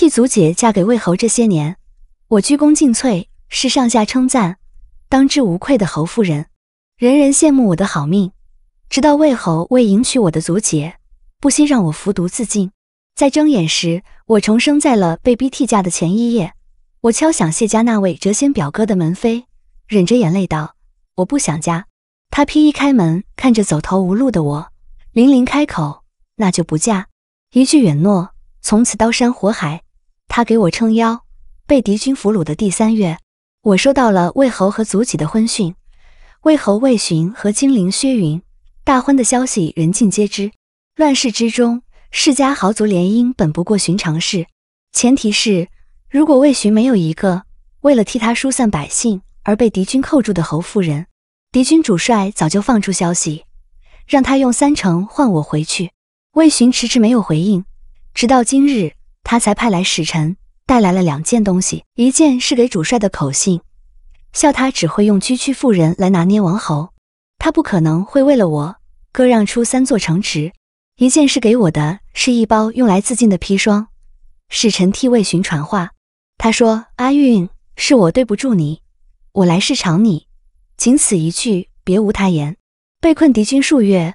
替族姐嫁给魏侯这些年，我鞠躬尽瘁，是上下称赞，当之无愧的侯夫人，人人羡慕我的好命。直到魏侯为迎娶我的族姐，不惜让我服毒自尽。在睁眼时，我重生在了被逼替嫁的前一夜。我敲响谢家那位谪仙表哥的门扉，忍着眼泪道：“我不想嫁。”他披衣开门，看着走投无路的我，凌凌开口：“那就不嫁。”一句允诺，从此刀山火海。他给我撑腰，被敌军俘虏的第三月，我收到了魏侯和族姐的婚讯。魏侯魏巡和金陵薛云大婚的消息，人尽皆知。乱世之中，世家豪族联姻本不过寻常事。前提是，如果魏巡没有一个为了替他疏散百姓而被敌军扣住的侯夫人，敌军主帅早就放出消息，让他用三成换我回去。魏巡迟迟没有回应，直到今日。他才派来使臣，带来了两件东西，一件是给主帅的口信，笑他只会用区区妇人来拿捏王侯，他不可能会为了我割让出三座城池。一件是给我的，是一包用来自尽的砒霜。使臣替魏巡传话，他说：“阿韵，是我对不住你，我来是偿你，仅此一句，别无他言。被困敌军数月，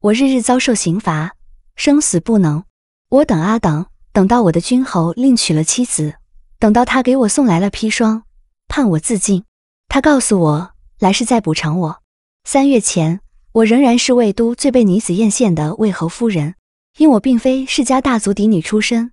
我日日遭受刑罚，生死不能，我等啊等。”等到我的君侯另娶了妻子，等到他给我送来了砒霜，判我自尽，他告诉我来世再补偿我。三月前，我仍然是魏都最被女子艳羡的魏侯夫人，因我并非世家大族嫡女出身，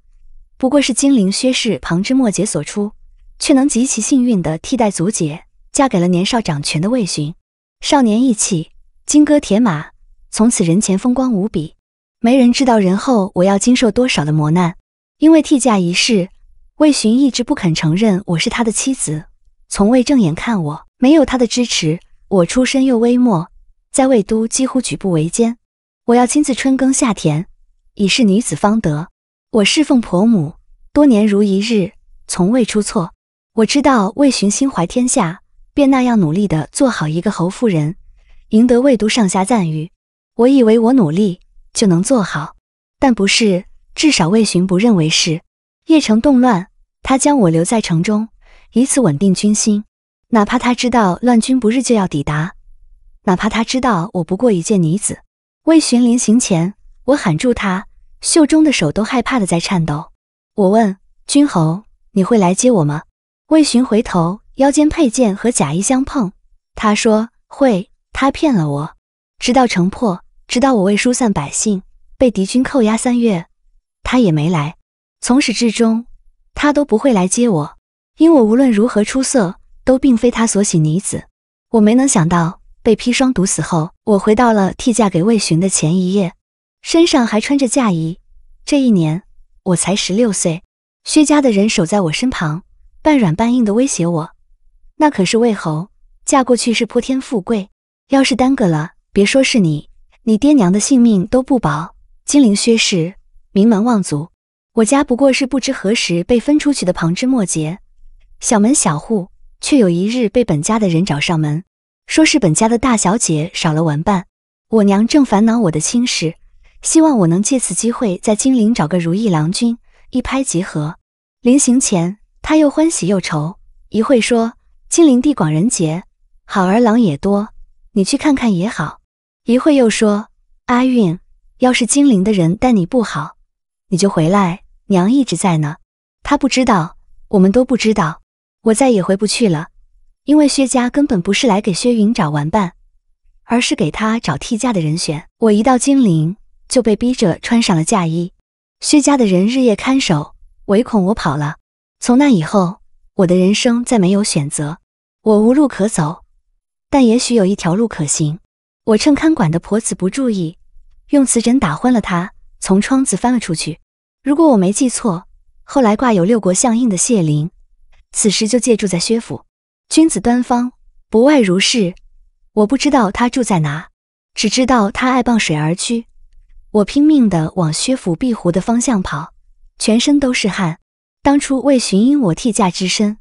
不过是金陵薛氏旁枝末节所出，却能极其幸运地替代族姐，嫁给了年少掌权的魏巡。少年意气，金戈铁马，从此人前风光无比，没人知道人后我要经受多少的磨难。因为替嫁一事，魏寻一直不肯承认我是他的妻子，从未正眼看我。没有他的支持，我出身又微末，在魏都几乎举步维艰。我要亲自春耕夏田，以示女子方德。我侍奉婆母多年如一日，从未出错。我知道魏寻心怀天下，便那样努力地做好一个侯夫人，赢得魏都上下赞誉。我以为我努力就能做好，但不是。至少魏巡不认为是邺城动乱，他将我留在城中，以此稳定军心。哪怕他知道乱军不日就要抵达，哪怕他知道我不过一介女子，魏巡临行前，我喊住他，袖中的手都害怕的在颤抖。我问君侯，你会来接我吗？魏巡回头，腰间佩剑和甲衣相碰，他说会。他骗了我，直到城破，直到我为疏散百姓被敌军扣押三月。他也没来，从始至终，他都不会来接我。因我无论如何出色，都并非他所喜女子。我没能想到，被砒霜毒死后，我回到了替嫁给魏巡的前一夜，身上还穿着嫁衣。这一年，我才十六岁。薛家的人守在我身旁，半软半硬的威胁我：“那可是魏侯，嫁过去是泼天富贵，要是耽搁了，别说是你，你爹娘的性命都不保。”金陵薛氏。名门望族，我家不过是不知何时被分出去的旁枝末节，小门小户，却有一日被本家的人找上门，说是本家的大小姐少了玩伴，我娘正烦恼我的亲事，希望我能借此机会在金陵找个如意郎君，一拍即合。临行前，他又欢喜又愁，一会说金陵地广人杰，好儿郎也多，你去看看也好；一会又说阿韵，要是金陵的人待你不好。你就回来，娘一直在呢。他不知道，我们都不知道。我再也回不去了，因为薛家根本不是来给薛云找玩伴，而是给他找替嫁的人选。我一到金陵就被逼着穿上了嫁衣，薛家的人日夜看守，唯恐我跑了。从那以后，我的人生再没有选择，我无路可走。但也许有一条路可行。我趁看管的婆子不注意，用瓷枕打昏了她，从窗子翻了出去。如果我没记错，后来挂有六国相印的谢灵，此时就借住在薛府。君子端方，不外如是。我不知道他住在哪，只知道他爱傍水而居。我拼命地往薛府碧湖的方向跑，全身都是汗。当初为寻因我替嫁之身，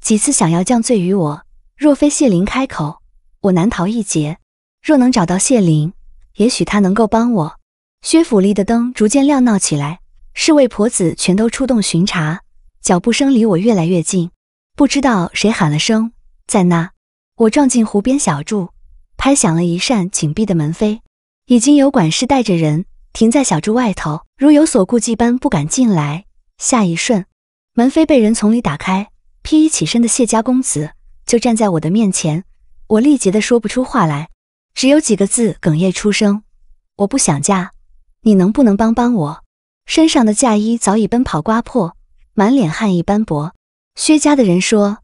几次想要降罪于我，若非谢灵开口，我难逃一劫。若能找到谢灵，也许他能够帮我。薛府里的灯逐渐亮闹起来。侍卫婆子全都出动巡查，脚步声离我越来越近。不知道谁喊了声“在那”，我撞进湖边小筑，拍响了一扇紧闭的门扉。已经有管事带着人停在小筑外头，如有所顾忌般不敢进来。下一瞬，门扉被人从里打开，披衣起身的谢家公子就站在我的面前。我力竭的说不出话来，只有几个字哽咽出声：“我不想嫁，你能不能帮帮我？”身上的嫁衣早已奔跑刮破，满脸汗意斑驳。薛家的人说，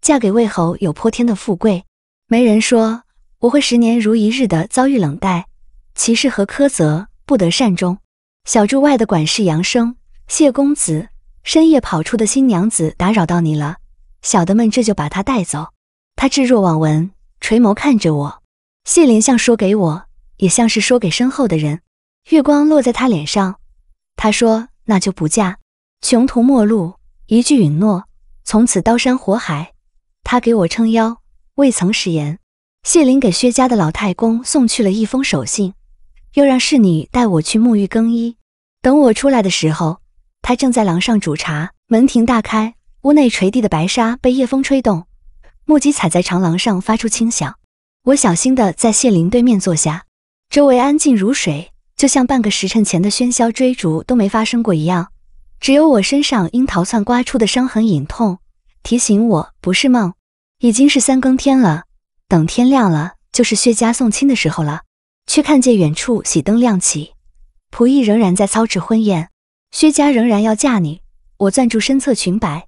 嫁给魏侯有泼天的富贵；媒人说，我会十年如一日的遭遇冷待、歧视和苛责，不得善终。小住外的管事杨生，谢公子，深夜跑出的新娘子打扰到你了。小的们这就把她带走。他置若罔闻，垂眸看着我，谢林像说给我，也像是说给身后的人。月光落在他脸上。他说：“那就不嫁。”穷途末路，一句允诺，从此刀山火海，他给我撑腰，未曾食言。谢林给薛家的老太公送去了一封手信，又让侍女带我去沐浴更衣。等我出来的时候，他正在廊上煮茶，门庭大开，屋内垂地的白纱被夜风吹动，木屐踩在长廊上发出轻响。我小心地在谢林对面坐下，周围安静如水。就像半个时辰前的喧嚣追逐都没发生过一样，只有我身上因逃窜刮出的伤痕隐痛，提醒我不是梦。已经是三更天了，等天亮了就是薛家送亲的时候了。却看见远处喜灯亮起，仆役仍然在操持婚宴，薛家仍然要嫁你。我攥住身侧裙摆，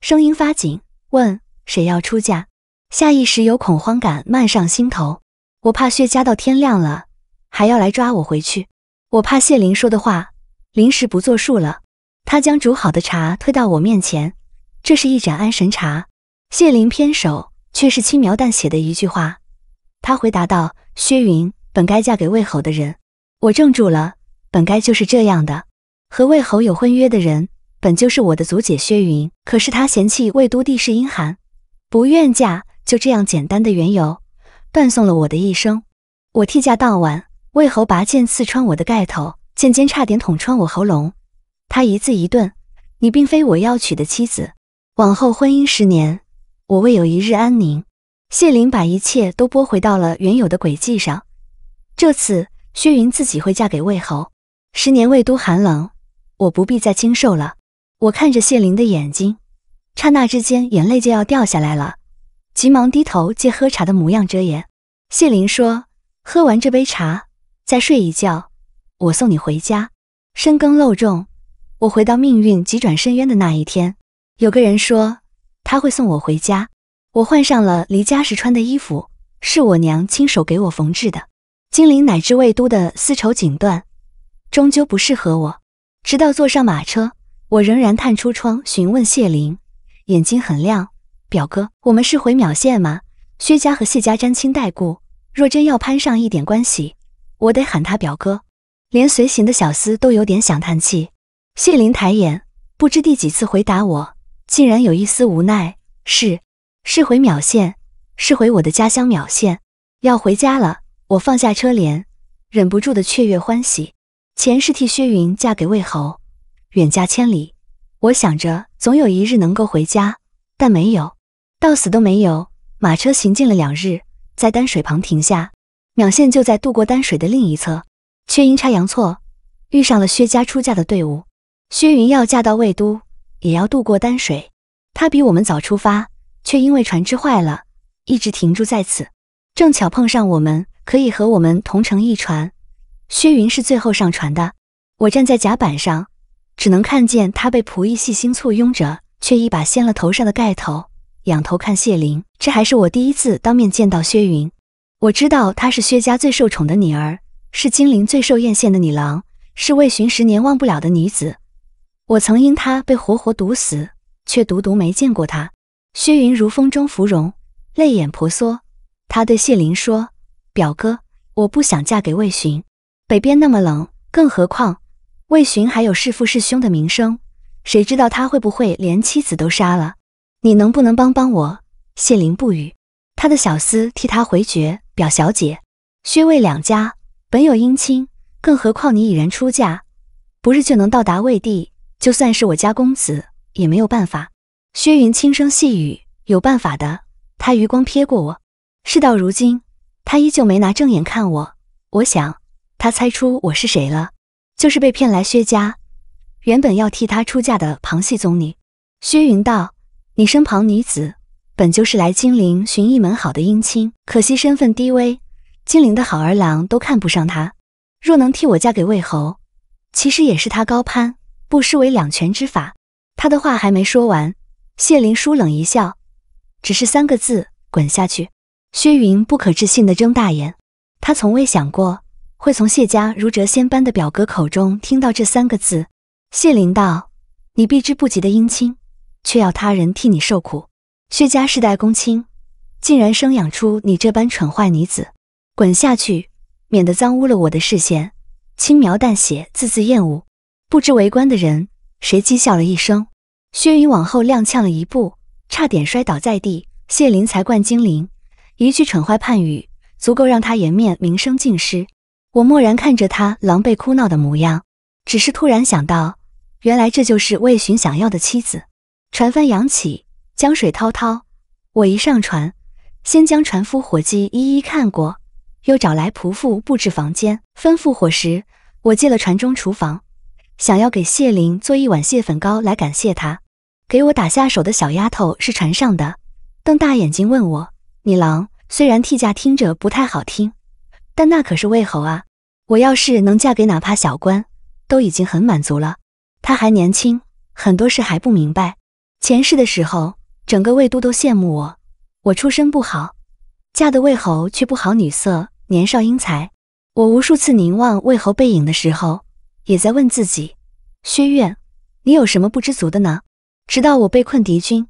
声音发紧，问谁要出嫁？下意识有恐慌感漫上心头，我怕薛家到天亮了。还要来抓我回去，我怕谢灵说的话临时不作数了。他将煮好的茶推到我面前，这是一盏安神茶。谢灵偏手，却是轻描淡写的一句话。他回答道：“薛云本该嫁给魏侯的人。”我怔住了，本该就是这样的。和魏侯有婚约的人，本就是我的族姐薛云。可是她嫌弃魏都地势阴寒，不愿嫁，就这样简单的缘由，断送了我的一生。我替嫁当晚。魏侯拔剑刺穿我的盖头，剑尖差点捅穿我喉咙。他一字一顿：“你并非我要娶的妻子，往后婚姻十年，我未有一日安宁。”谢玲把一切都拨回到了原有的轨迹上。这次薛云自己会嫁给魏侯。十年魏都寒冷，我不必再经受了。我看着谢玲的眼睛，刹那之间眼泪就要掉下来了，急忙低头借喝茶的模样遮掩。谢玲说：“喝完这杯茶。”再睡一觉，我送你回家。深耕露种，我回到命运急转深渊的那一天。有个人说他会送我回家。我换上了离家时穿的衣服，是我娘亲手给我缝制的金陵乃至魏都的丝绸锦缎，终究不适合我。直到坐上马车，我仍然探出窗询问谢灵，眼睛很亮。表哥，我们是回淼县吗？薛家和谢家沾亲带故，若真要攀上一点关系。我得喊他表哥，连随行的小厮都有点想叹气。谢林抬眼，不知第几次回答我，竟然有一丝无奈。是，是回淼县，是回我的家乡淼县，要回家了。我放下车帘，忍不住的雀跃欢喜。前世替薛云嫁给魏侯，远嫁千里，我想着总有一日能够回家，但没有，到死都没有。马车行进了两日，在丹水旁停下。淼线就在渡过丹水的另一侧，却阴差阳错遇上了薛家出嫁的队伍。薛云要嫁到魏都，也要渡过丹水。她比我们早出发，却因为船只坏了，一直停住在此。正巧碰上我们，可以和我们同乘一船。薛云是最后上船的。我站在甲板上，只能看见他被仆役细心簇拥着，却一把掀了头上的盖头，仰头看谢灵。这还是我第一次当面见到薛云。我知道她是薛家最受宠的女儿，是金陵最受艳羡的女郎，是魏巡十年忘不了的女子。我曾因她被活活毒死，却独独没见过她。薛云如风中芙蓉，泪眼婆娑。他对谢灵说：“表哥，我不想嫁给魏巡。北边那么冷，更何况魏巡还有弑父弑兄的名声，谁知道他会不会连妻子都杀了？你能不能帮帮我？”谢灵不语，他的小厮替他回绝。表小姐，薛魏两家本有姻亲，更何况你已然出嫁，不日就能到达魏地，就算是我家公子也没有办法。薛云轻声细语，有办法的。他余光瞥过我，事到如今，他依旧没拿正眼看我。我想，他猜出我是谁了，就是被骗来薛家，原本要替他出嫁的旁系宗女。薛云道：“你身旁女子。”本就是来金陵寻一门好的姻亲，可惜身份低微，金陵的好儿郎都看不上她。若能替我嫁给魏侯，其实也是他高攀，不失为两全之法。他的话还没说完，谢灵疏冷一笑，只是三个字：滚下去。薛云不可置信的睁大眼，他从未想过会从谢家如谪仙般的表哥口中听到这三个字。谢灵道：“你避之不及的姻亲，却要他人替你受苦。”薛家世代公卿，竟然生养出你这般蠢坏女子，滚下去，免得脏污了我的视线。轻描淡写，字字厌恶，不知围观的人谁讥笑了一声。薛云往后踉跄了一步，差点摔倒在地。谢灵才冠金灵，一句蠢坏盼语，足够让他颜面名声尽失。我默然看着他狼狈哭闹的模样，只是突然想到，原来这就是魏巡想要的妻子。船帆扬起。江水滔滔，我一上船，先将船夫伙计一一看过，又找来仆妇布置房间，吩咐伙食。我借了船中厨房，想要给谢灵做一碗蟹粉糕来感谢他。给我打下手的小丫头是船上的，瞪大眼睛问我：“你郎虽然替嫁听着不太好听，但那可是魏侯啊！我要是能嫁给哪怕小官，都已经很满足了。他还年轻，很多事还不明白。前世的时候。”整个魏都都羡慕我，我出身不好，嫁的魏侯却不好女色，年少英才。我无数次凝望魏侯背影的时候，也在问自己：薛岳，你有什么不知足的呢？直到我被困敌军，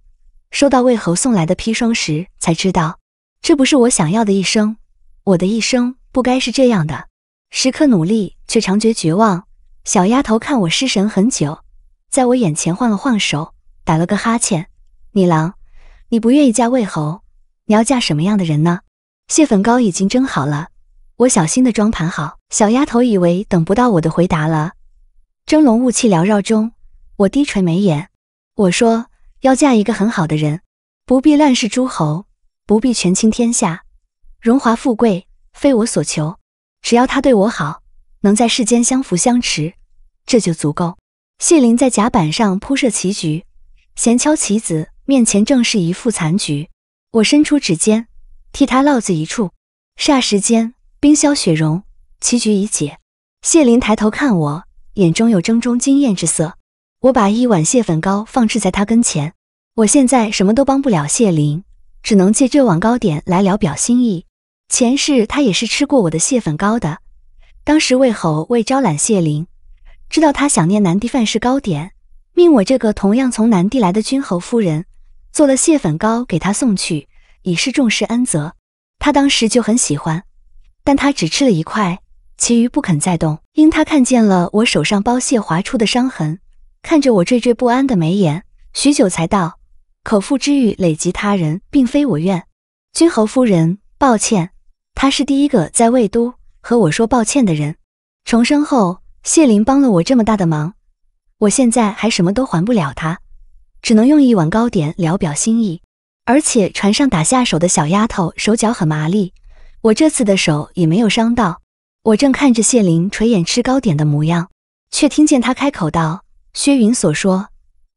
收到魏侯送来的砒霜时，才知道这不是我想要的一生。我的一生不该是这样的，时刻努力却常觉绝望。小丫头看我失神很久，在我眼前晃了晃手，打了个哈欠。你郎，你不愿意嫁魏侯，你要嫁什么样的人呢？蟹粉糕已经蒸好了，我小心的装盘好。小丫头以为等不到我的回答了。蒸笼雾气缭绕中，我低垂眉眼，我说要嫁一个很好的人，不必乱世诸侯，不必权倾天下，荣华富贵非我所求，只要他对我好，能在世间相扶相持，这就足够。谢灵在甲板上铺设棋局，闲敲棋子。面前正是一副残局，我伸出指尖替他落子一处，霎时间冰消雪融，棋局已解。谢林抬头看我，眼中有怔中惊艳之色。我把一碗蟹粉糕放置在他跟前，我现在什么都帮不了谢林，只能借这碗糕点来聊表心意。前世他也是吃过我的蟹粉糕的，当时魏侯为招揽谢林，知道他想念南帝范氏糕点，命我这个同样从南帝来的君侯夫人。做了蟹粉糕给他送去，以示重视恩泽。他当时就很喜欢，但他只吃了一块，其余不肯再动。因他看见了我手上包蟹划出的伤痕，看着我惴惴不安的眉眼，许久才道：“口腹之欲累及他人，并非我愿。君侯夫人，抱歉，他是第一个在魏都和我说抱歉的人。重生后，谢灵帮了我这么大的忙，我现在还什么都还不了他。”只能用一碗糕点聊表心意，而且船上打下手的小丫头手脚很麻利，我这次的手也没有伤到。我正看着谢灵垂眼吃糕点的模样，却听见他开口道：“薛云所说，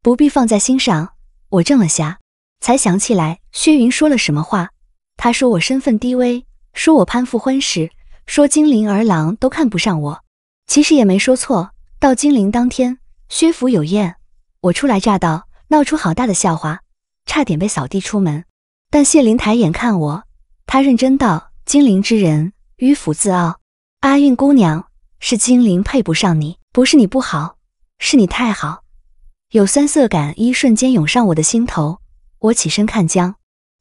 不必放在心上。”我怔了下，才想起来薛云说了什么话。他说我身份低微，说我攀附婚事，说金陵儿郎都看不上我。其实也没说错。到金陵当天，薛府有宴，我初来乍到。闹出好大的笑话，差点被扫地出门。但谢灵抬眼看我，他认真道：“金陵之人迂腐自傲，阿韵姑娘是金陵配不上你，不是你不好，是你太好。”有酸涩感一瞬间涌上我的心头。我起身看江，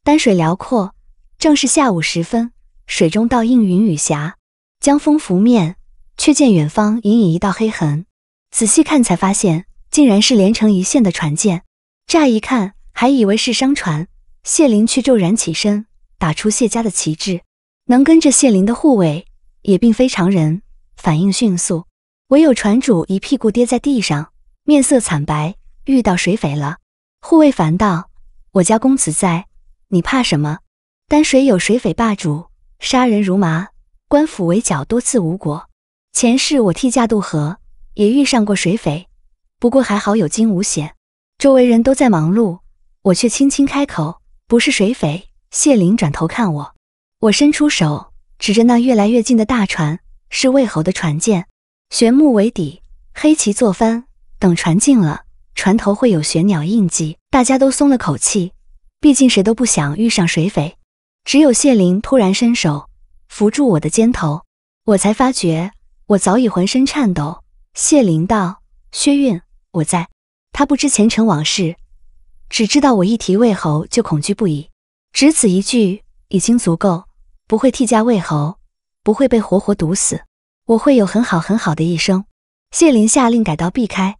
丹水辽阔，正是下午时分，水中倒映云雨霞，江风拂面，却见远方隐隐一道黑痕。仔细看才发现，竟然是连成一线的船舰。乍一看还以为是商船，谢灵却骤然起身，打出谢家的旗帜。能跟着谢灵的护卫也并非常人，反应迅速。唯有船主一屁股跌在地上，面色惨白，遇到水匪了。护卫烦道：“我家公子在，你怕什么？”丹水有水匪霸主，杀人如麻，官府围剿多次无果。前世我替驾渡河，也遇上过水匪，不过还好有惊无险。周围人都在忙碌，我却轻轻开口：“不是水匪。”谢灵转头看我，我伸出手，指着那越来越近的大船：“是魏侯的船舰，玄木为底，黑旗作帆。等船近了，船头会有玄鸟印记。”大家都松了口气，毕竟谁都不想遇上水匪。只有谢灵突然伸手扶住我的肩头，我才发觉我早已浑身颤抖。谢灵道：“薛韵，我在。”他不知前尘往事，只知道我一提魏侯就恐惧不已。只此一句已经足够，不会替嫁魏侯，不会被活活毒死，我会有很好很好的一生。谢林下令改道避开，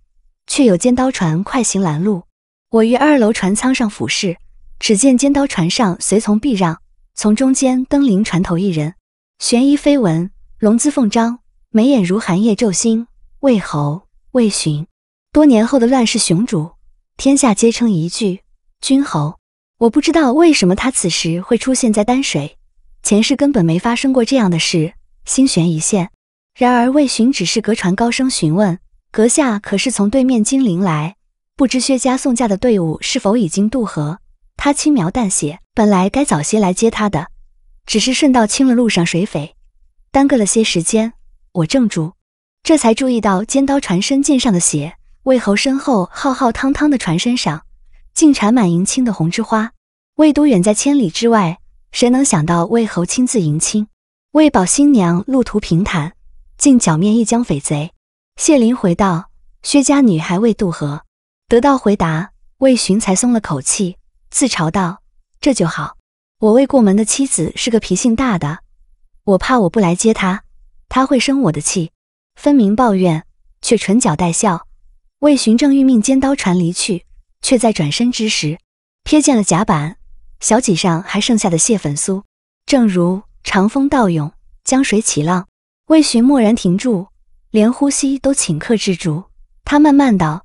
却有尖刀船快行拦路。我于二楼船舱上俯视，只见尖刀船上随从避让，从中间登临船头一人，悬衣飞纹，龙姿凤章，眉眼如寒夜昼星。魏侯魏寻。多年后的乱世雄主，天下皆称一句“君侯”。我不知道为什么他此时会出现在丹水，前世根本没发生过这样的事，心悬一线。然而魏巡只是隔船高声询问：“阁下可是从对面金陵来？不知薛家送嫁的队伍是否已经渡河？”他轻描淡写：“本来该早些来接他的，只是顺道清了路上水匪，耽搁了些时间。”我怔住，这才注意到尖刀船身剑上的血。魏侯身后，浩浩汤汤的船身上，竟缠满迎亲的红枝花。魏都远在千里之外，谁能想到魏侯亲自迎亲？为保新娘路途平坦，竟剿灭一江匪贼。谢林回道：“薛家女还未渡河。”得到回答，魏寻才松了口气，自嘲道：“这就好，我未过门的妻子是个脾性大的，我怕我不来接她，她会生我的气。分明抱怨，却唇角带笑。”魏巡正欲命尖刀船离去，却在转身之时瞥见了甲板小戟上还剩下的蟹粉酥。正如长风倒涌，江水起浪，魏巡蓦然停住，连呼吸都顷刻制住。他慢慢道，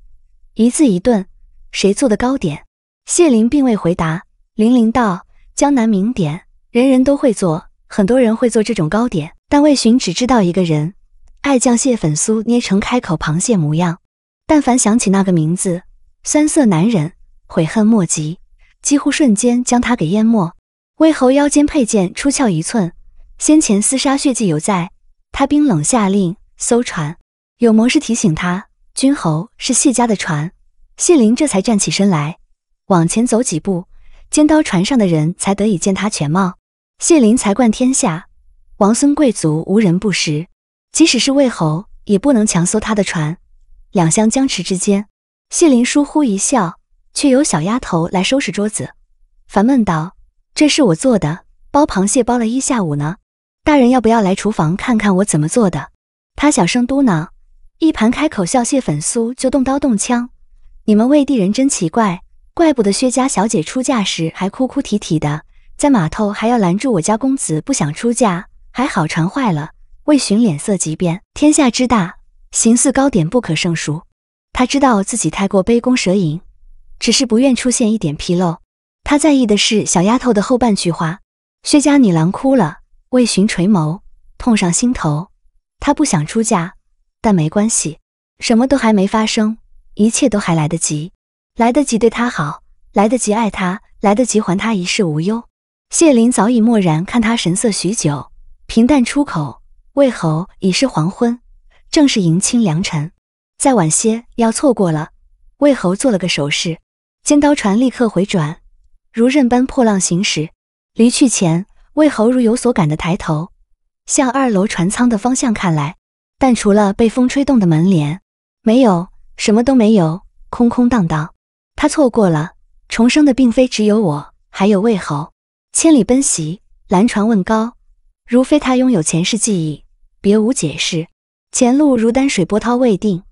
一字一顿：“谁做的糕点？”谢灵并未回答，零零道：“江南名点，人人都会做，很多人会做这种糕点，但魏巡只知道一个人，爱将蟹粉酥捏成开口螃蟹模样。”但凡想起那个名字，酸涩难忍，悔恨莫及，几乎瞬间将他给淹没。魏侯腰间佩剑出鞘一寸，先前厮杀血迹犹在。他冰冷下令搜船。有谋士提醒他，君侯是谢家的船。谢灵这才站起身来，往前走几步，尖刀船上的人才得以见他全貌。谢灵才冠天下，王孙贵族无人不识，即使是魏侯，也不能强搜他的船。两相僵持之间，谢林疏忽一笑，却由小丫头来收拾桌子。烦闷道：“这是我做的，包螃蟹包了一下午呢。大人要不要来厨房看看我怎么做的？”他小声嘟囔：“一盘开口笑蟹粉酥就动刀动枪，你们魏地人真奇怪，怪不得薛家小姐出嫁时还哭哭啼啼的，在码头还要拦住我家公子不想出嫁，还好船坏了。”魏巡脸色急变，天下之大。形似糕点不可胜数，他知道自己太过杯弓蛇影，只是不愿出现一点纰漏。他在意的是小丫头的后半句话。薛家女郎哭了，为寻垂眸，痛上心头。他不想出嫁，但没关系，什么都还没发生，一切都还来得及，来得及对他好，来得及爱他，来得及还他一世无忧。谢林早已漠然看他神色许久，平淡出口。魏侯已是黄昏。正是迎亲良辰，再晚些要错过了。魏侯做了个手势，尖刀船立刻回转，如刃般破浪行驶。离去前，魏侯如有所感的抬头，向二楼船舱的方向看来，但除了被风吹动的门帘，没有什么都没有，空空荡荡。他错过了，重生的并非只有我，还有魏侯。千里奔袭，拦船问高，如非他拥有前世记忆，别无解释。前路如丹水，波涛未定。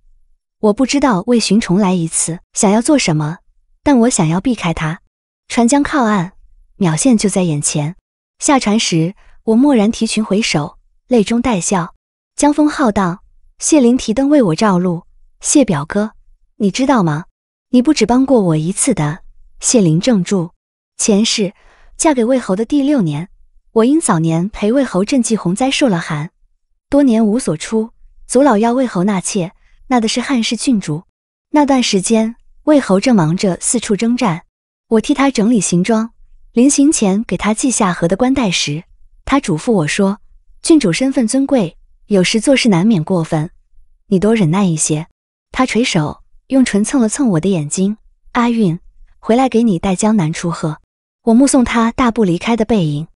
我不知道魏寻重来一次想要做什么，但我想要避开他。船将靠岸，秒线就在眼前。下船时，我蓦然提裙回首，泪中带笑。江风浩荡，谢灵提灯为我照路。谢表哥，你知道吗？你不只帮过我一次的。谢灵正住。前世嫁给魏侯的第六年，我因早年陪魏侯赈济洪灾受了寒，多年无所出。祖老要魏侯纳妾，纳的是汉室郡主。那段时间，魏侯正忙着四处征战。我替他整理行装，临行前给他系下河的冠带时，他嘱咐我说：“郡主身份尊贵，有时做事难免过分，你多忍耐一些。”他垂手用唇蹭了蹭我的眼睛。阿韵，回来给你带江南出贺。我目送他大步离开的背影，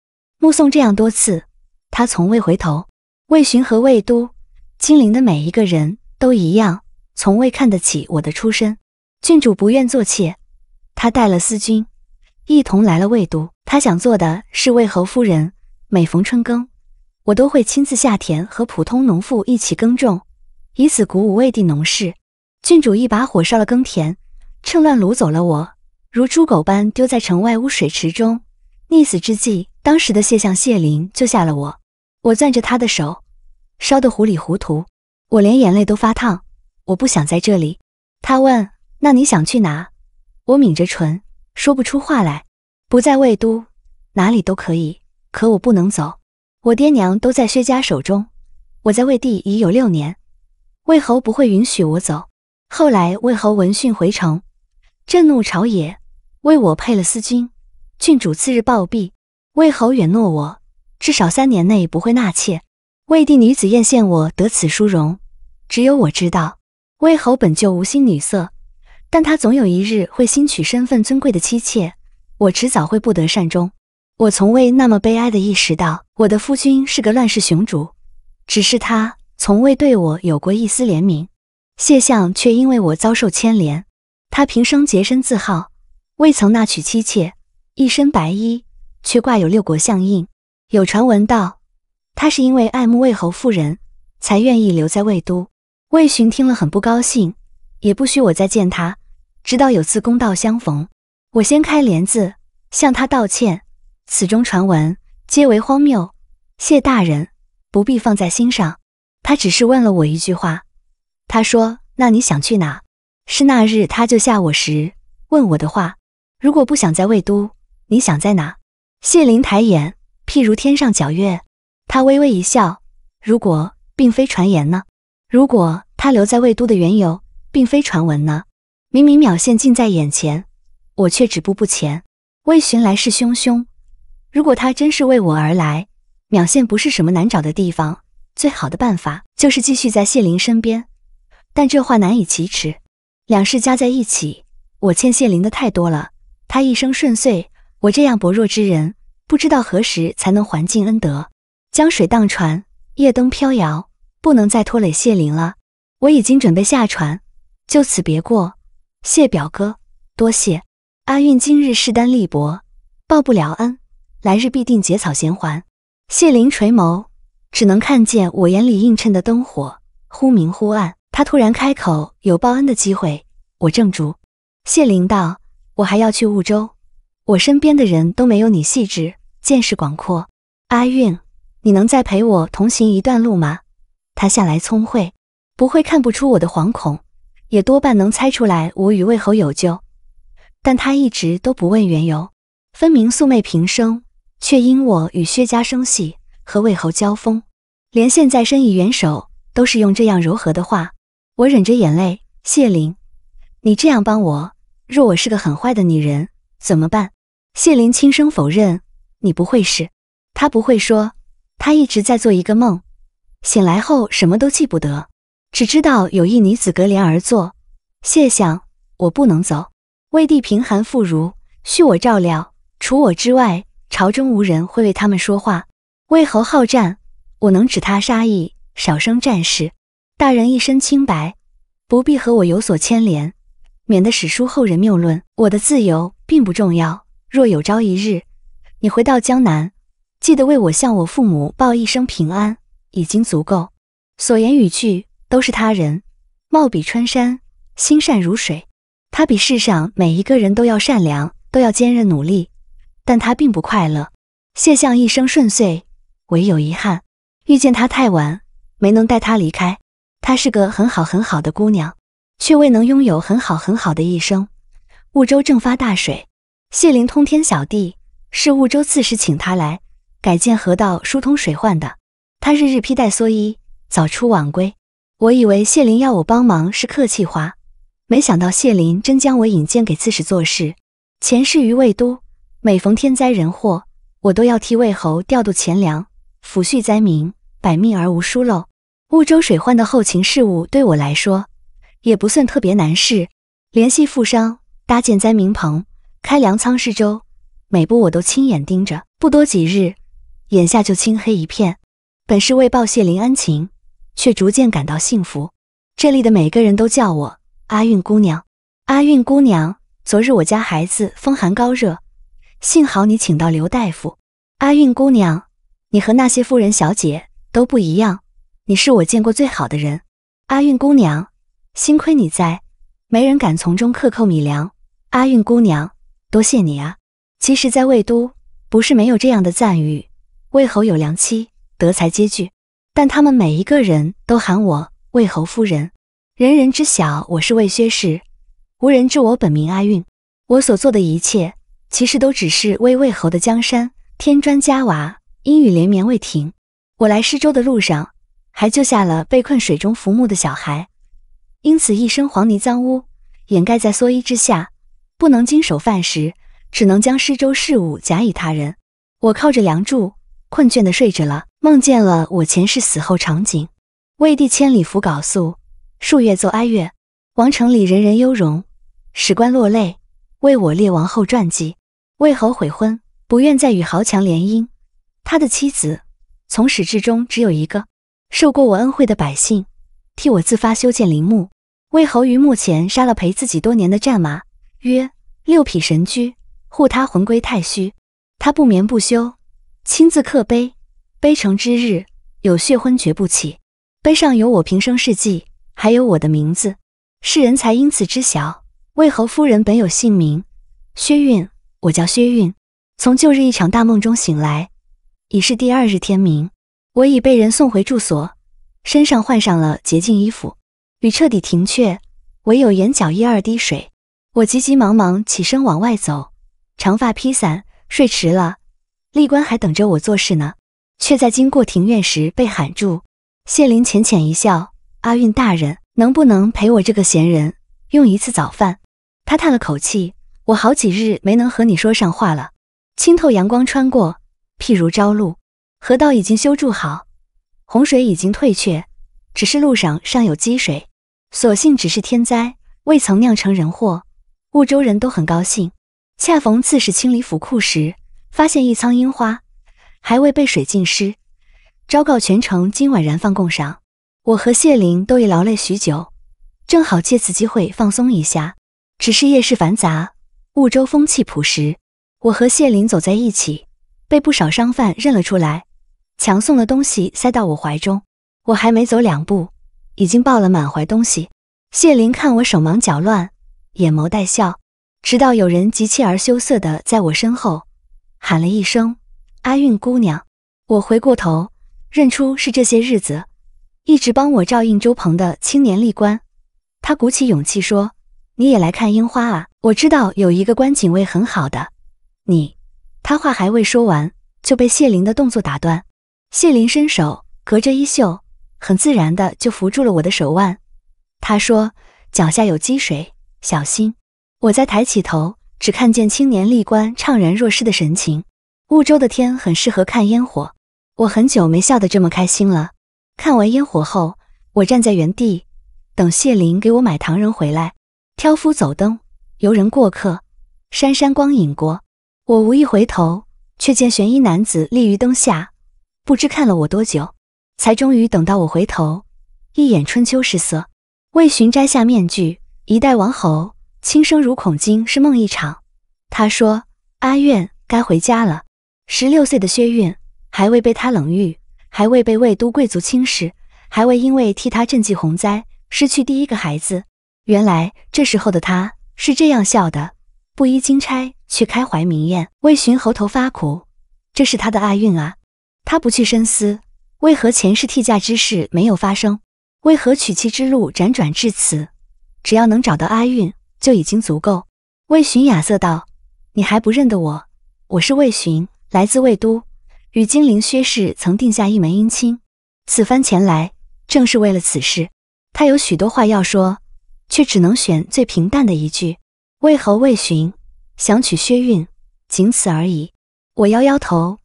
目送这样多次，他从未回头。魏巡和魏都。金陵的每一个人都一样，从未看得起我的出身。郡主不愿做妾，她带了司君，一同来了魏都。她想做的是魏侯夫人。每逢春耕，我都会亲自下田，和普通农妇一起耕种，以此鼓舞魏地农事。郡主一把火烧了耕田，趁乱掳走了我，如猪狗般丢在城外污水池中溺死之际，当时的谢相谢灵救下了我。我攥着他的手。烧得糊里糊涂，我连眼泪都发烫。我不想在这里。他问：“那你想去哪？”我抿着唇，说不出话来。不在魏都，哪里都可以。可我不能走。我爹娘都在薛家手中。我在魏地已有六年，魏侯不会允许我走。后来魏侯闻讯回城，震怒朝野，为我配了私军。郡主次日暴毙。魏侯允诺我，至少三年内不会纳妾。魏帝女子艳羡我得此殊荣，只有我知道，魏侯本就无心女色，但他总有一日会新娶身份尊贵的妻妾，我迟早会不得善终。我从未那么悲哀的意识到，我的夫君是个乱世雄主，只是他从未对我有过一丝怜悯。谢相却因为我遭受牵连，他平生洁身自好，未曾纳娶妻妾，一身白衣却挂有六国相印，有传闻道。他是因为爱慕魏侯夫人，才愿意留在魏都。魏巡听了很不高兴，也不许我再见他。直到有次公道相逢，我掀开帘子向他道歉。此中传闻皆为荒谬，谢大人不必放在心上。他只是问了我一句话。他说：“那你想去哪？”是那日他救下我时问我的话。如果不想在魏都，你想在哪？谢灵抬眼，譬如天上皎月。他微微一笑，如果并非传言呢？如果他留在魏都的缘由并非传闻呢？明明秒现近在眼前，我却止步不前。魏巡来势汹汹，如果他真是为我而来，秒现不是什么难找的地方。最好的办法就是继续在谢灵身边。但这话难以启齿。两事加在一起，我欠谢灵的太多了。他一生顺遂，我这样薄弱之人，不知道何时才能还尽恩德。江水荡船，夜灯飘摇，不能再拖累谢灵了。我已经准备下船，就此别过。谢表哥，多谢阿运。今日势单力薄，报不了恩，来日必定结草衔环。谢灵垂眸，只能看见我眼里映衬的灯火忽明忽暗。他突然开口：“有报恩的机会。”我怔住。谢灵道：“我还要去婺州，我身边的人都没有你细致，见识广阔。”阿运。你能再陪我同行一段路吗？他向来聪慧，不会看不出我的惶恐，也多半能猜出来我与魏侯有旧。但他一直都不问缘由，分明素昧平生，却因我与薛家生隙和魏侯交锋，连现在伸以援手都是用这样柔和的话。我忍着眼泪，谢灵，你这样帮我，若我是个很坏的女人怎么办？谢灵轻声否认，你不会是，他不会说。他一直在做一个梦，醒来后什么都记不得，只知道有一女子隔帘而坐。谢相，我不能走。魏帝贫寒妇孺，需我照料。除我之外，朝中无人会为他们说话。魏侯好战，我能止他杀意，少生战事。大人一身清白，不必和我有所牵连，免得史书后人谬论。我的自由并不重要。若有朝一日，你回到江南。记得为我向我父母报一声平安，已经足够。所言语句都是他人，貌比穿山，心善如水。他比世上每一个人都要善良，都要坚韧努力，但他并不快乐。谢相一生顺遂，唯有遗憾，遇见他太晚，没能带他离开。她是个很好很好的姑娘，却未能拥有很好很好的一生。婺州正发大水，谢灵通天小弟是婺州刺史，请他来。改建河道，疏通水患的。他日日披戴蓑衣，早出晚归。我以为谢林要我帮忙是客气话，没想到谢林真将我引荐给刺史做事。前世于魏都，每逢天灾人祸，我都要替魏侯调度钱粮，抚恤灾民，百密而无疏漏。婺州水患的后勤事务对我来说，也不算特别难事。联系富商，搭建灾民棚，开粮仓施粥，每步我都亲眼盯着。不多几日。眼下就青黑一片，本是为报谢林恩情，却逐渐感到幸福。这里的每个人都叫我阿韵姑娘。阿韵姑娘，昨日我家孩子风寒高热，幸好你请到刘大夫。阿韵姑娘，你和那些富人小姐都不一样，你是我见过最好的人。阿韵姑娘，幸亏你在，没人敢从中克扣米粮。阿韵姑娘，多谢你啊。其实，在魏都不是没有这样的赞誉。魏侯有良妻，德才兼具，但他们每一个人都喊我魏侯夫人。人人知晓我是魏薛氏，无人知我本名阿韵。我所做的一切，其实都只是为魏侯的江山添砖加瓦。阴雨连绵未停，我来施粥的路上，还救下了被困水中浮木的小孩，因此一身黄泥脏污，掩盖在蓑衣之下，不能经手饭食，只能将施粥事物假以他人。我靠着梁柱。困倦的睡着了，梦见了我前世死后场景。魏帝千里扶稿素，数月奏哀乐，王城里人人忧容。史官落泪，为我列王后传记。魏侯悔婚，不愿再与豪强联姻。他的妻子，从始至终只有一个。受过我恩惠的百姓，替我自发修建陵墓。魏侯于墓前杀了陪自己多年的战马，曰：“六匹神驹，护他魂归太虚。”他不眠不休。亲自刻碑，碑成之日，有血昏厥不起。碑上有我平生事迹，还有我的名字。世人才因此知晓，为何夫人本有姓名。薛韵，我叫薛韵。从旧日一场大梦中醒来，已是第二日天明。我已被人送回住所，身上换上了洁净衣服。雨彻底停却，唯有眼角一二滴水。我急急忙忙起身往外走，长发披散，睡迟了。历官还等着我做事呢，却在经过庭院时被喊住。谢灵浅浅一笑：“阿运大人，能不能陪我这个闲人用一次早饭？”他叹了口气：“我好几日没能和你说上话了。”清透阳光穿过，譬如朝露。河道已经修筑好，洪水已经退却，只是路上尚有积水。所幸只是天灾，未曾酿成人祸。婺州人都很高兴，恰逢刺史清理府库时。发现一仓樱花，还未被水浸湿，昭告全城今晚燃放共赏。我和谢灵都已劳累许久，正好借此机会放松一下。只是夜市繁杂，婺州风气朴实，我和谢灵走在一起，被不少商贩认了出来，强送了东西塞到我怀中。我还没走两步，已经抱了满怀东西。谢灵看我手忙脚乱，眼眸带笑。直到有人急切而羞涩地在我身后。喊了一声“阿韵姑娘”，我回过头，认出是这些日子一直帮我照应周鹏的青年历官。他鼓起勇气说：“你也来看樱花啊！”我知道有一个观景位很好的。你……他话还未说完，就被谢玲的动作打断。谢玲伸手，隔着衣袖，很自然的就扶住了我的手腕。他说：“脚下有积水，小心。”我再抬起头。只看见青年立官怅然若失的神情。婺州的天很适合看烟火，我很久没笑得这么开心了。看完烟火后，我站在原地，等谢林给我买糖人回来。挑夫走灯，游人过客，山山光影过，我无意回头，却见玄衣男子立于灯下，不知看了我多久，才终于等到我回头，一眼春秋失色，魏寻摘下面具，一代王侯。轻声如恐惊，是梦一场。他说：“阿苑该回家了。”十六岁的薛韵，还未被他冷遇，还未被魏都贵族轻视，还未因为替他赈济洪灾失去第一个孩子。原来这时候的他是这样笑的：不衣金钗，却开怀明艳；为寻猴头发苦，这是他的阿韵啊。他不去深思，为何前世替嫁之事没有发生？为何娶妻之路辗转至此？只要能找到阿韵。就已经足够。魏寻亚瑟道：“你还不认得我？我是魏寻，来自魏都，与精灵薛氏曾定下一门姻亲，此番前来正是为了此事。他有许多话要说，却只能选最平淡的一句：为何魏寻想娶薛韵？仅此而已。”我摇摇头：“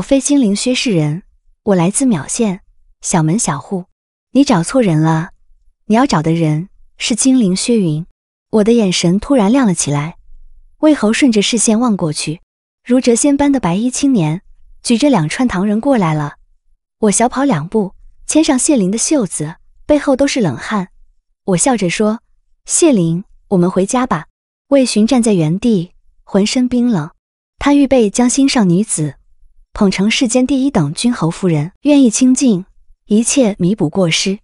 我非精灵薛氏人，我来自渺县，小门小户。你找错人了，你要找的人是精灵薛云。”我的眼神突然亮了起来，魏侯顺着视线望过去，如谪仙般的白衣青年举着两串糖人过来了。我小跑两步，牵上谢灵的袖子，背后都是冷汗。我笑着说：“谢灵，我们回家吧。”魏巡站在原地，浑身冰冷。他预备将心上女子捧成世间第一等君侯夫人，愿意清尽一切，弥补过失。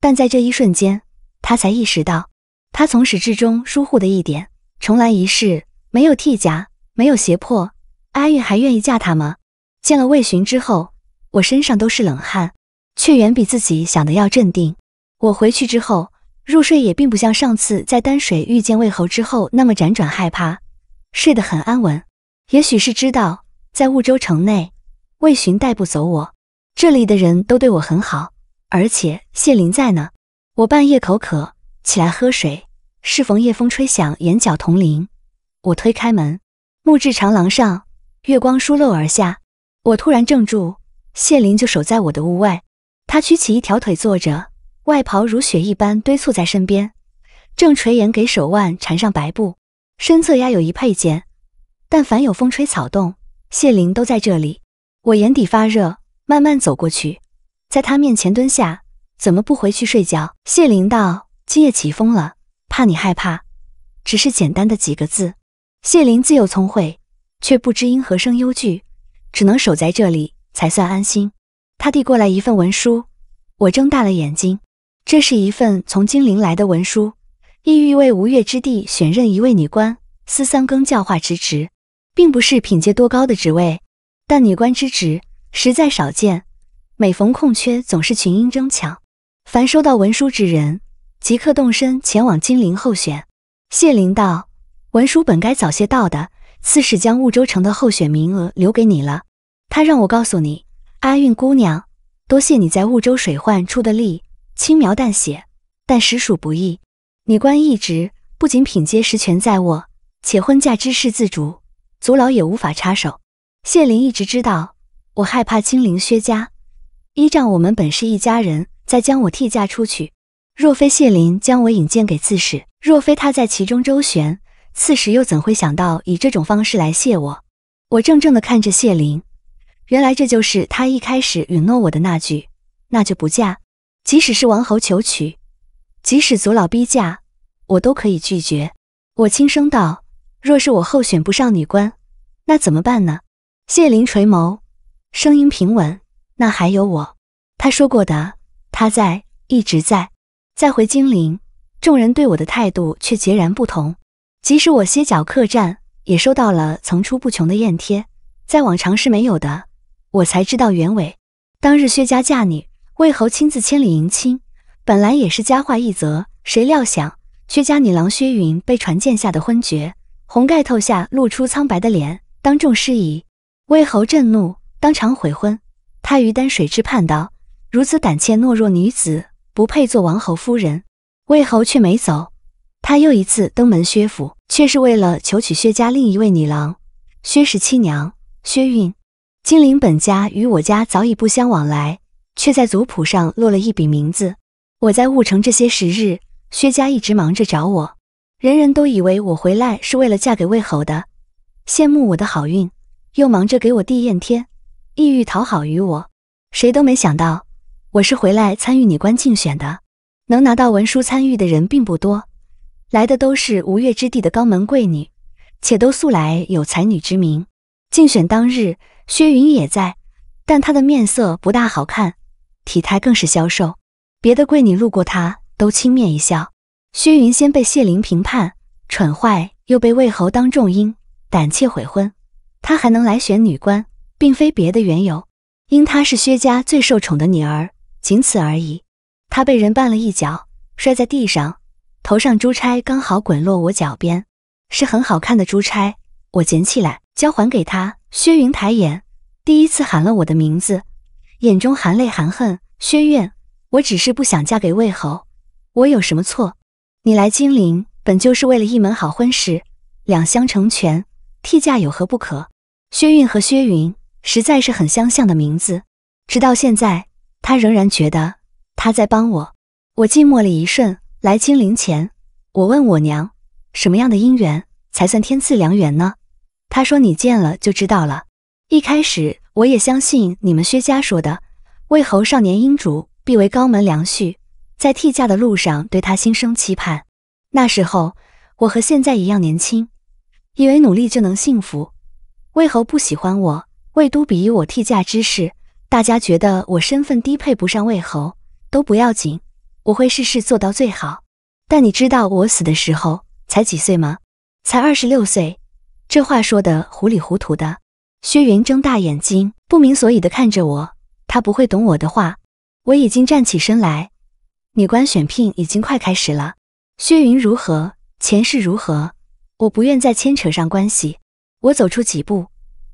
但在这一瞬间，他才意识到。他从始至终疏忽的一点，重来一世没有替嫁，没有胁迫，阿玉还愿意嫁他吗？见了魏巡之后，我身上都是冷汗，却远比自己想的要镇定。我回去之后入睡也并不像上次在丹水遇见魏侯之后那么辗转害怕，睡得很安稳。也许是知道在婺州城内，魏巡带不走我，这里的人都对我很好，而且谢琳在呢。我半夜口渴。起来喝水，适逢夜风吹响眼角铜铃，我推开门，木质长廊上月光疏漏而下，我突然怔住。谢灵就守在我的屋外，他屈起一条腿坐着，外袍如雪一般堆簇在身边，正垂眼给手腕缠上白布，身侧压有一佩剑。但凡有风吹草动，谢灵都在这里。我眼底发热，慢慢走过去，在他面前蹲下：“怎么不回去睡觉？”谢灵道。今夜起风了，怕你害怕，只是简单的几个字。谢灵自幼聪慧，却不知因何生忧惧，只能守在这里才算安心。他递过来一份文书，我睁大了眼睛。这是一份从金陵来的文书，意欲为吴越之地选任一位女官，司三更教化之职，并不是品阶多高的职位，但女官之职实在少见，每逢空缺总是群英争抢。凡收到文书之人。即刻动身前往金陵候选。谢灵道，文书本该早些到的。刺史将婺州城的候选名额留给你了。他让我告诉你，阿韵姑娘，多谢你在婺州水患出的力。轻描淡写，但实属不易。你官一职，不仅品阶实权在握，且婚嫁之事自主，族老也无法插手。谢灵一直知道，我害怕金陵薛家依仗我们本是一家人，再将我替嫁出去。若非谢林将我引荐给刺史，若非他在其中周旋，刺史又怎会想到以这种方式来谢我？我怔怔的看着谢林，原来这就是他一开始允诺我的那句：“那就不嫁，即使是王侯求娶，即使祖老逼嫁，我都可以拒绝。”我轻声道：“若是我候选不上女官，那怎么办呢？”谢林垂眸，声音平稳：“那还有我。”他说过的，他在，一直在。再回金陵，众人对我的态度却截然不同。即使我歇脚客栈，也收到了层出不穷的宴帖，在往常是没有的。我才知道原委。当日薛家嫁女，魏侯亲自千里迎亲，本来也是佳话一则。谁料想，薛家女郎薛云被传见吓得昏厥，红盖头下露出苍白的脸，当众失仪。魏侯震怒，当场悔婚。他于丹水之畔道：“如此胆怯懦弱女子。”不配做王侯夫人，魏侯却没走，他又一次登门薛府，却是为了求娶薛家另一位女郎，薛十七娘，薛韵。金陵本家与我家早已不相往来，却在族谱上落了一笔名字。我在婺城这些时日，薛家一直忙着找我，人人都以为我回来是为了嫁给魏侯的，羡慕我的好运，又忙着给我递燕贴，意欲讨好于我，谁都没想到。我是回来参与女官竞选的，能拿到文书参与的人并不多，来的都是吴越之地的高门贵女，且都素来有才女之名。竞选当日，薛云也在，但她的面色不大好看，体态更是消瘦。别的贵女路过她，都轻蔑一笑。薛云先被谢灵评判蠢坏，又被魏侯当众因胆怯悔婚，她还能来选女官，并非别的缘由，因她是薛家最受宠的女儿。仅此而已。他被人绊了一脚，摔在地上，头上珠钗刚好滚落我脚边，是很好看的珠钗。我捡起来交还给他。薛云抬眼，第一次喊了我的名字，眼中含泪含恨。薛苑，我只是不想嫁给魏侯，我有什么错？你来金陵本就是为了一门好婚事，两相成全，替嫁有何不可？薛韵和薛云实在是很相像的名字，直到现在。他仍然觉得他在帮我。我寂寞了一瞬，来金陵前，我问我娘，什么样的姻缘才算天赐良缘呢？他说：“你见了就知道了。”一开始我也相信你们薛家说的，魏侯少年英主，必为高门良婿，在替嫁的路上对他心生期盼。那时候我和现在一样年轻，以为努力就能幸福。魏侯不喜欢我，魏都鄙以我替嫁之事。大家觉得我身份低配不上魏侯，都不要紧，我会事事做到最好。但你知道我死的时候才几岁吗？才二十六岁。这话说的糊里糊涂的。薛云睁大眼睛，不明所以的看着我。他不会懂我的话。我已经站起身来。女官选聘已经快开始了。薛云如何？前世如何？我不愿再牵扯上关系。我走出几步，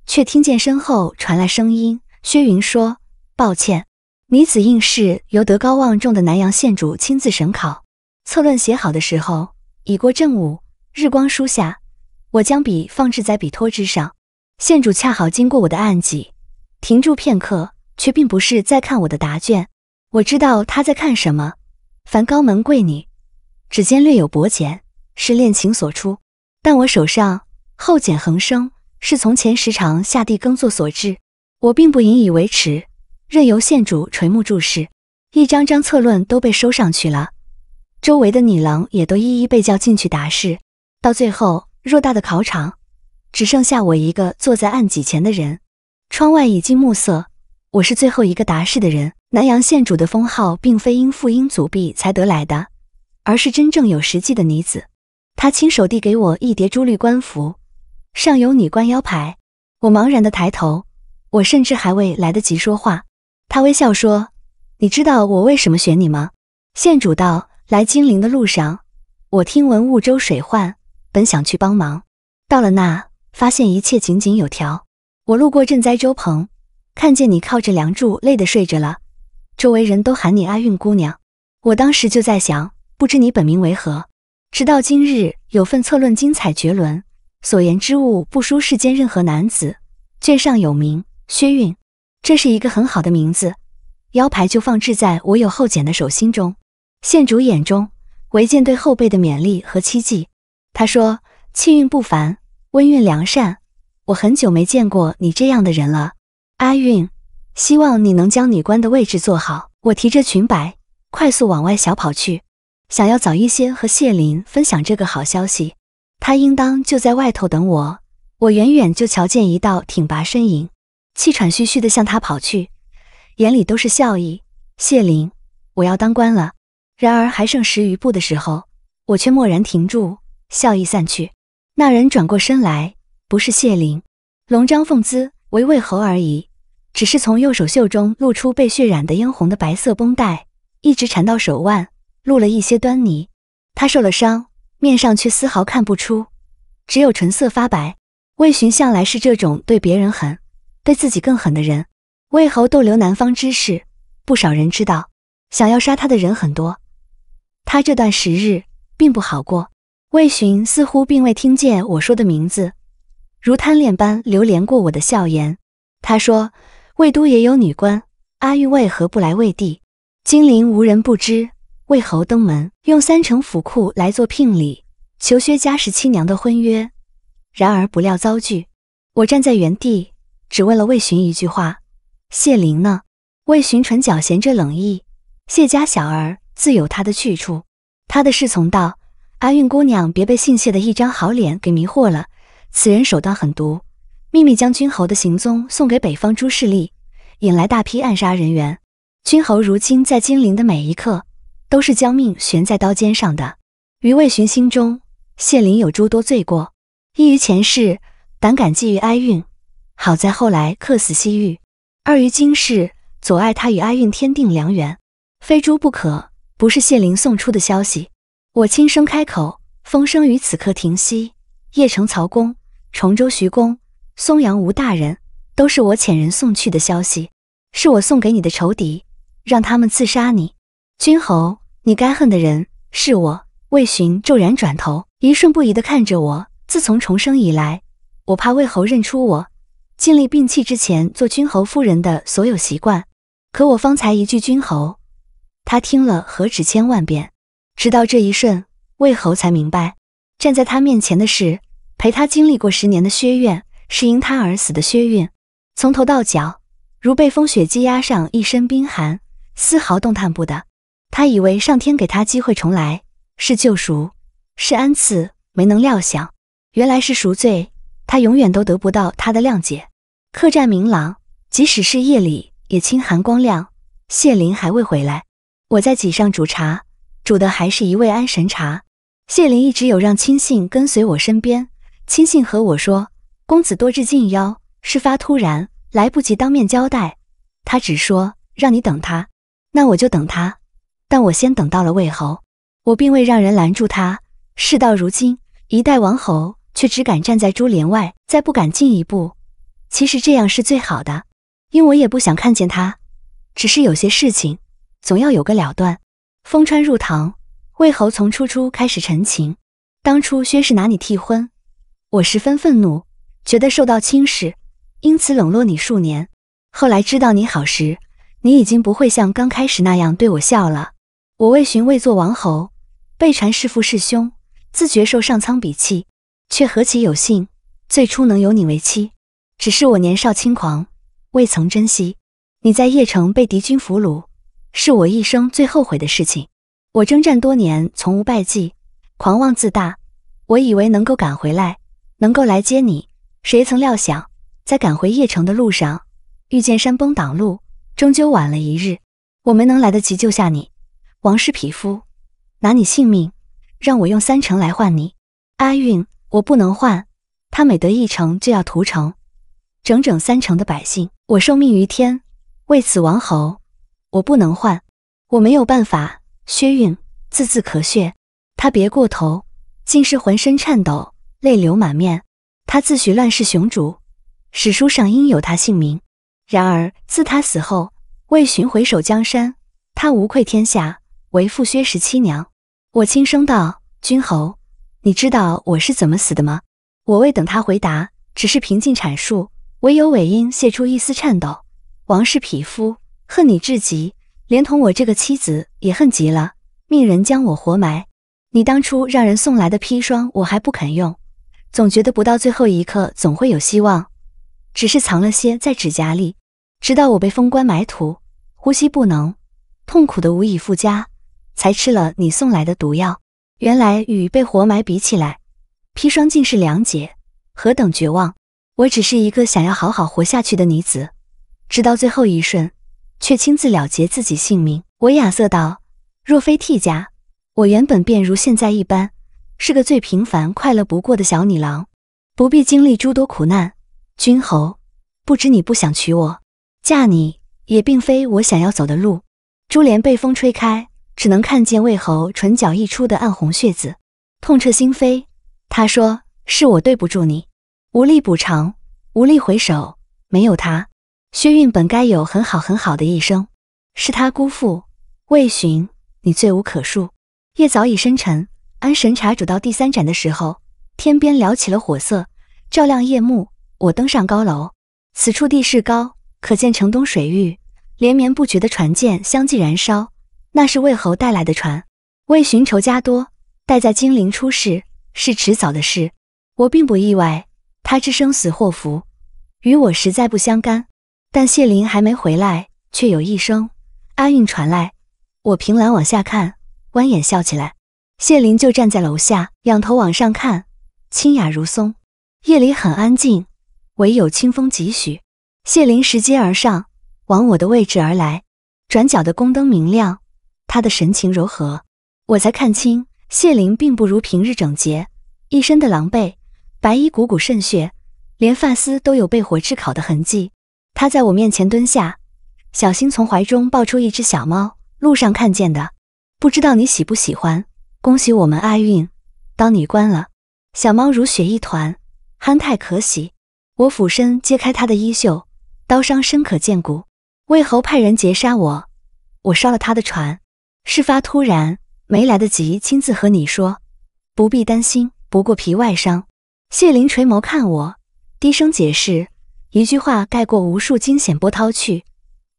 却听见身后传来声音。薛云说：“抱歉，女子应试由德高望重的南阳县主亲自审考。策论写好的时候，已过正午，日光书下，我将笔放置在笔托之上。县主恰好经过我的案几，停住片刻，却并不是在看我的答卷。我知道他在看什么。凡高门贵女，指尖略有薄茧，是恋情所出；但我手上厚茧横生，是从前时常下地耕作所致。”我并不引以为耻，任由县主垂目注视，一张张策论都被收上去了。周围的女郎也都一一被叫进去答试，到最后，偌大的考场只剩下我一个坐在案几前的人。窗外已经暮色，我是最后一个答试的人。南阳县主的封号并非因父荫祖庇才得来的，而是真正有实际的女子。他亲手递给我一叠朱绿官服，上有女官腰牌。我茫然的抬头。我甚至还未来得及说话，他微笑说：“你知道我为什么选你吗？”县主道：“来金陵的路上，我听闻婺州水患，本想去帮忙。到了那，发现一切井井有条。我路过赈灾粥棚，看见你靠着梁柱，累得睡着了。周围人都喊你阿韵姑娘。我当时就在想，不知你本名为何。直到今日，有份策论精彩绝伦，所言之物不输世间任何男子。卷上有名。”薛韵，这是一个很好的名字。腰牌就放置在我有后简的手心中。县主眼中，唯见对后辈的勉励和期冀。他说：“气韵不凡，温韵良善。我很久没见过你这样的人了。”阿韵，希望你能将女官的位置做好。我提着裙摆，快速往外小跑去，想要早一些和谢林分享这个好消息。他应当就在外头等我。我远远就瞧见一道挺拔身影。气喘吁吁地向他跑去，眼里都是笑意。谢灵，我要当官了。然而还剩十余步的时候，我却蓦然停住，笑意散去。那人转过身来，不是谢灵，龙章凤姿，唯魏侯而已。只是从右手袖中露出被血染得殷红的白色绷带，一直缠到手腕，露了一些端倪。他受了伤，面上却丝毫看不出，只有唇色发白。魏巡向来是这种对别人狠。对自己更狠的人，魏侯逗留南方之事，不少人知道。想要杀他的人很多，他这段时日并不好过。魏巡似乎并未听见我说的名字，如贪恋般流连过我的笑颜。他说：“魏都也有女官阿玉，为何不来魏地？金陵无人不知，魏侯登门，用三城府库来做聘礼，求薛家十七娘的婚约。然而不料遭拒。”我站在原地。只为了魏巡一句话，谢灵呢？魏巡唇角衔着冷意，谢家小儿自有他的去处。他的侍从道：“阿韵姑娘，别被姓谢的一张好脸给迷惑了，此人手段狠毒，秘密将军侯的行踪送给北方诸势力，引来大批暗杀人员。君侯如今在金陵的每一刻，都是将命悬在刀尖上的。于魏巡心中，谢灵有诸多罪过，异于前世，胆敢觊觎哀韵。”好在后来客死西域，二于今世阻碍他与阿韵天定良缘，非诛不可。不是谢灵送出的消息，我轻声开口。风声于此刻停息。邺城曹公、崇州徐公、松阳吴大人，都是我遣人送去的消息，是我送给你的仇敌，让他们刺杀你。君侯，你该恨的人是我。魏巡骤然转头，一瞬不移地看着我。自从重生以来，我怕魏侯认出我。尽力摒弃之前做君侯夫人的所有习惯，可我方才一句君侯，他听了何止千万遍，直到这一瞬，魏侯才明白，站在他面前的是陪他经历过十年的薛怨，是因他而死的薛怨，从头到脚如被风雪积压上一身冰寒，丝毫动弹不得。他以为上天给他机会重来是救赎，是恩赐，没能料想，原来是赎罪。他永远都得不到他的谅解。客栈明朗，即使是夜里也清寒光亮。谢林还未回来，我在几上煮茶，煮的还是一味安神茶。谢林一直有让亲信跟随我身边，亲信和我说，公子多至近邀，事发突然，来不及当面交代，他只说让你等他。那我就等他，但我先等到了魏侯，我并未让人拦住他。事到如今，一代王侯。却只敢站在珠帘外，再不敢进一步。其实这样是最好的，因我也不想看见他。只是有些事情，总要有个了断。风川入堂，魏侯从初初开始陈情。当初薛氏拿你替婚，我十分愤怒，觉得受到轻视，因此冷落你数年。后来知道你好时，你已经不会像刚开始那样对我笑了。我为寻位做王侯，被传弑父弑兄，自觉受上苍鄙弃。却何其有幸，最初能有你为妻。只是我年少轻狂，未曾珍惜。你在邺城被敌军俘虏，是我一生最后悔的事情。我征战多年，从无败绩，狂妄自大，我以为能够赶回来，能够来接你。谁曾料想，在赶回邺城的路上，遇见山崩挡路，终究晚了一日，我没能来得及救下你。王氏匹夫，拿你性命，让我用三成来换你。阿运。我不能换，他每得一城就要屠城，整整三城的百姓。我受命于天，为此王侯，我不能换，我没有办法。薛运字字咳血，他别过头，竟是浑身颤抖，泪流满面。他自诩乱世雄主，史书上应有他姓名。然而自他死后，魏寻回首江山，他无愧天下，为父薛十七娘。我轻声道：“君侯。”你知道我是怎么死的吗？我未等他回答，只是平静阐述，唯有尾音泄出一丝颤抖。王氏匹夫，恨你至极，连同我这个妻子也恨极了，命人将我活埋。你当初让人送来的砒霜，我还不肯用，总觉得不到最后一刻总会有希望，只是藏了些在指甲里，直到我被封棺埋土，呼吸不能，痛苦的无以复加，才吃了你送来的毒药。原来与被活埋比起来，砒霜竟是良解，何等绝望！我只是一个想要好好活下去的女子，直到最后一瞬，却亲自了结自己性命。我亚瑟道：“若非替嫁，我原本便如现在一般，是个最平凡快乐不过的小女郎，不必经历诸多苦难。”君侯，不知你不想娶我，嫁你也并非我想要走的路。珠帘被风吹开。只能看见魏侯唇角溢出的暗红血渍，痛彻心扉。他说：“是我对不住你，无力补偿，无力回首。没有他，薛运本该有很好很好的一生。是他辜负魏寻，你罪无可恕。”夜早已深沉，安神茶煮到第三盏的时候，天边撩起了火色，照亮夜幕。我登上高楼，此处地势高，可见城东水域连绵不绝的船舰相继燃烧。那是魏侯带来的船。为寻仇家多，待在金陵出事是迟早的事。我并不意外，他之生死祸福，与我实在不相干。但谢灵还没回来，却有一声阿韵传来。我凭栏往下看，弯眼笑起来。谢灵就站在楼下，仰头往上看，清雅如松。夜里很安静，唯有清风几许。谢灵拾阶而上，往我的位置而来。转角的宫灯明亮。他的神情柔和，我才看清谢灵并不如平日整洁，一身的狼狈，白衣股股渗血，连发丝都有被火炙烤的痕迹。他在我面前蹲下，小心从怀中抱出一只小猫，路上看见的，不知道你喜不喜欢。恭喜我们阿运当你官了。小猫如雪一团，憨态可喜。我俯身揭开他的衣袖，刀伤深可见骨。魏侯派人劫杀我，我烧了他的船。事发突然，没来得及亲自和你说，不必担心，不过皮外伤。谢灵垂眸看我，低声解释，一句话盖过无数惊险波涛去。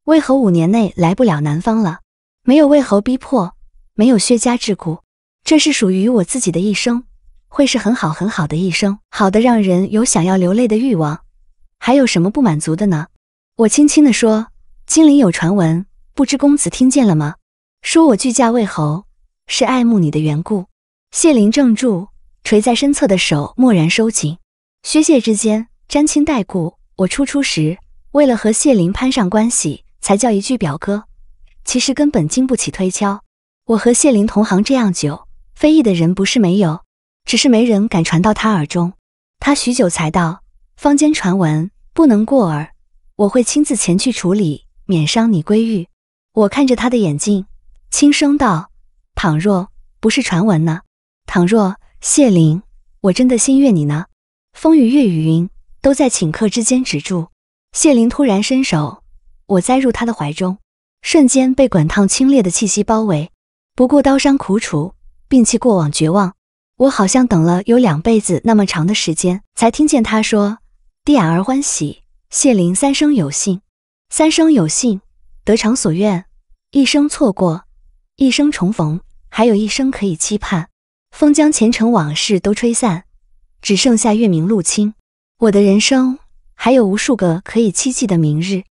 为何五年内来不了南方了？没有魏侯逼迫，没有薛家桎梏，这是属于我自己的一生，会是很好很好的一生，好的让人有想要流泪的欲望。还有什么不满足的呢？我轻轻地说，金陵有传闻，不知公子听见了吗？说：“我拒嫁魏侯，是爱慕你的缘故。”谢灵怔住垂在身侧的手蓦然收紧。薛谢之间沾亲带故，我初出时为了和谢灵攀上关系，才叫一句表哥，其实根本经不起推敲。我和谢灵同行这样久，非议的人不是没有，只是没人敢传到他耳中。他许久才道：“坊间传闻不能过耳，我会亲自前去处理，免伤你闺玉。”我看着他的眼睛。轻声道：“倘若不是传闻呢？倘若谢灵，我真的心悦你呢？”风雨月与云都在顷刻之间止住。谢灵突然伸手，我栽入他的怀中，瞬间被滚烫清冽的气息包围。不顾刀伤苦楚，摒弃过往绝望，我好像等了有两辈子那么长的时间，才听见他说：“低哑而欢喜。”谢灵三生有幸，三生有幸，得偿所愿，一生错过。一生重逢，还有一生可以期盼。风将前尘往事都吹散，只剩下月明露清。我的人生还有无数个可以期冀的明日。